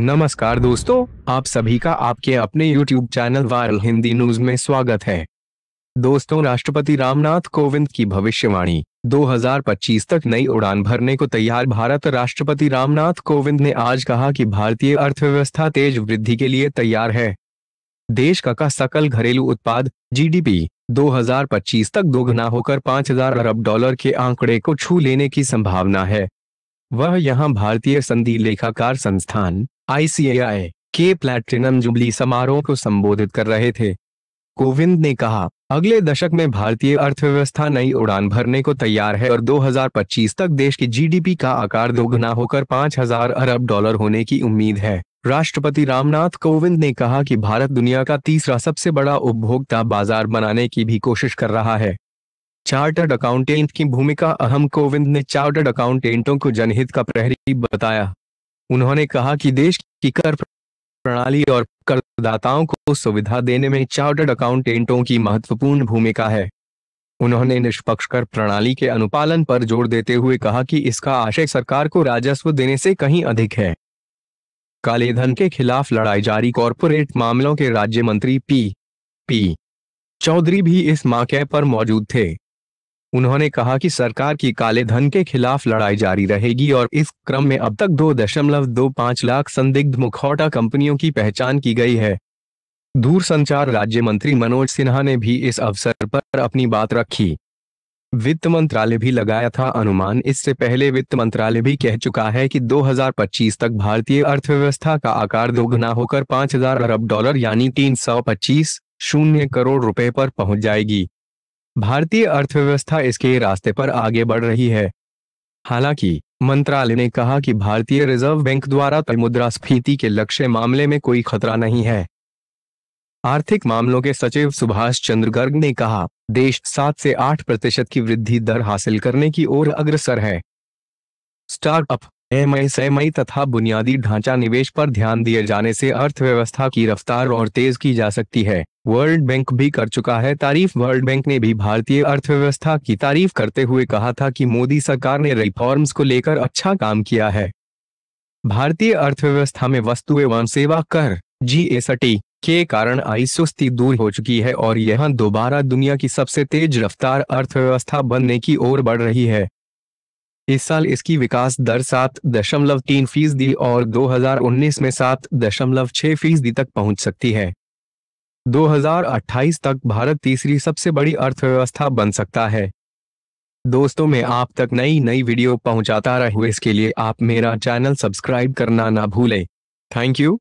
नमस्कार दोस्तों आप सभी का आपके अपने YouTube channel viral Hindi news में स्वागत है दोस्तों राष्ट्रपति रामनाथ कोविंद की भविष्यवाणी 2025 तक नई उड़ान भरने को तैयार भारत राष्ट्रपति रामनाथ कोविंद ने आज कहा कि भारतीय अर्थव्यवस्था तेज वृद्धि के लिए तैयार है देश का, का सकल घरेलू उत्पाद जीडीपी 2025 तक दोगुना होकर 5000 अरब डॉलर के आंकड़े को छू लेने की संभावना है वह यहाँ भारतीय संधि लेखाकार संस्थान आईसीएआई के प्लैटिनम जुबली समारोह को संबोधित कर रहे थे कोविंद ने कहा अगले दशक में भारतीय अर्थव्यवस्था नई उड़ान भरने को तैयार है और 2025 तक देश की जीडीपी का आकार दोगुना होकर 5000 अरब डॉलर होने की उम्मीद है राष्ट्रपति रामनाथ कोविंद ने कहा कि भारत दुनिया का तीसरा सबसे बड़ा उपभोक्ता बाजार बनाने की भी कोशिश कर रहा है चार्टर्ड अकाउंटेंट की भूमिका अहम कोविंद ने चार्टर्ड अकाउंटेंटों को जनहित का प्रहरी बताया उन्होंने कहा कि देश की कर प्रणाली और करदाताओं को सुविधा देने में चार्टर्ड अकाउंटेंटों की महत्वपूर्ण भूमिका है उन्होंने निष्पक्ष कर प्रणाली के अनुपालन पर जोर देते हुए कहा कि इसका आशय सरकार को राजस्व देने से कहीं अधिक है काले धन के खिलाफ लड़ाई जारी कॉरपोरेट मामलों के राज्य मंत्री पी पी चौधरी भी इस माके पर मौजूद थे उन्होंने कहा कि सरकार की काले धन के खिलाफ लड़ाई जारी रहेगी और इस क्रम में अब तक दो दशमलव दो पांच लाख संदिग्ध मुखौटा कंपनियों की पहचान की गई है दूरसंचार राज्य मंत्री मनोज सिन्हा ने भी इस अवसर पर अपनी बात रखी वित्त मंत्रालय भी लगाया था अनुमान इससे पहले वित्त मंत्रालय भी कह चुका है कि 2025 तक भारतीय अर्थव्यवस्था का आकार दोगुना होकर 5000 अरब डॉलर यानी तीन सौ पच्चीस शून्य करोड़ रुपए पर पहुंच जाएगी भारतीय अर्थव्यवस्था इसके रास्ते पर आगे बढ़ रही है हालांकि मंत्रालय ने कहा कि भारतीय रिजर्व बैंक द्वारा तय मुद्रास्फीति के लक्ष्य मामले में कोई खतरा नहीं है आर्थिक मामलों के सचिव सुभाष चंद्र गर्ग ने कहा देश सात से आठ प्रतिशत की वृद्धि दर हासिल करने की ओर अग्रसर है स्टार्टअप एमएसएमई तथा बुनियादी ढांचा निवेश पर ध्यान दिए जाने से अर्थव्यवस्था की रफ्तार और तेज की जा सकती है वर्ल्ड बैंक भी कर चुका है तारीफ वर्ल्ड बैंक ने भी भारतीय अर्थव्यवस्था की तारीफ करते हुए कहा था कि मोदी सरकार ने रिफॉर्म्स को लेकर अच्छा काम किया है भारतीय अर्थव्यवस्था में वस्तु एवं सेवा कर जी के कारण आई सुस्ती दूर हो चुकी है और यह दोबारा दुनिया की सबसे तेज रफ्तार अर्थव्यवस्था बनने की ओर बढ़ रही है इस साल इसकी विकास दर सात दशमलव तीन फीसदी और 2019 में सात दशमलव छह फीसदी तक पहुंच सकती है 2028 तक भारत तीसरी सबसे बड़ी अर्थव्यवस्था बन सकता है दोस्तों मैं आप तक नई नई वीडियो पहुंचाता रहूं इसके लिए आप मेरा चैनल सब्सक्राइब करना ना भूलें थैंक यू